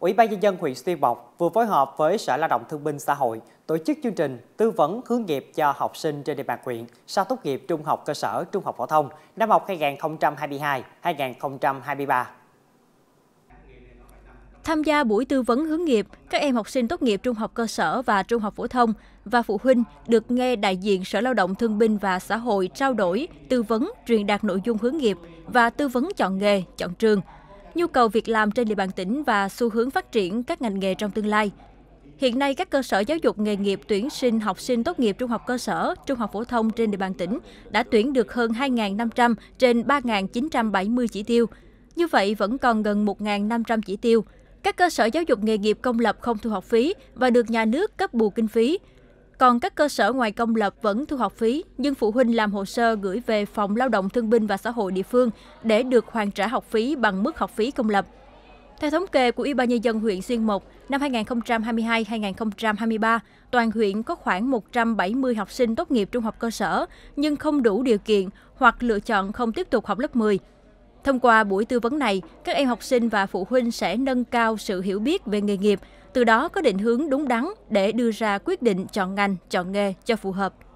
Ủy ban Nhân dân huyện Xuyên Bọc vừa phối hợp với Sở Lao động Thương binh Xã hội tổ chức chương trình tư vấn hướng nghiệp cho học sinh trên địa bàn huyện sau tốt nghiệp trung học cơ sở, trung học phổ thông năm học 2022-2023. Tham gia buổi tư vấn hướng nghiệp, các em học sinh tốt nghiệp trung học cơ sở và trung học phổ thông và phụ huynh được nghe đại diện Sở Lao động Thương binh và Xã hội trao đổi, tư vấn, truyền đạt nội dung hướng nghiệp và tư vấn chọn nghề, chọn trường – nhu cầu việc làm trên địa bàn tỉnh và xu hướng phát triển các ngành nghề trong tương lai. Hiện nay, các cơ sở giáo dục nghề nghiệp tuyển sinh học sinh tốt nghiệp trung học cơ sở, trung học phổ thông trên địa bàn tỉnh đã tuyển được hơn 2.500 trên 3.970 chỉ tiêu. Như vậy, vẫn còn gần 1.500 chỉ tiêu. Các cơ sở giáo dục nghề nghiệp công lập không thu học phí và được nhà nước cấp bù kinh phí. Còn các cơ sở ngoài công lập vẫn thu học phí, nhưng phụ huynh làm hồ sơ gửi về Phòng Lao động Thương binh và Xã hội địa phương để được hoàn trả học phí bằng mức học phí công lập. Theo thống kê của Ủy ban nhân dân huyện Xuyên Mộc, năm 2022-2023, toàn huyện có khoảng 170 học sinh tốt nghiệp trung học cơ sở nhưng không đủ điều kiện hoặc lựa chọn không tiếp tục học lớp 10 Thông qua buổi tư vấn này, các em học sinh và phụ huynh sẽ nâng cao sự hiểu biết về nghề nghiệp, từ đó có định hướng đúng đắn để đưa ra quyết định chọn ngành, chọn nghề cho phù hợp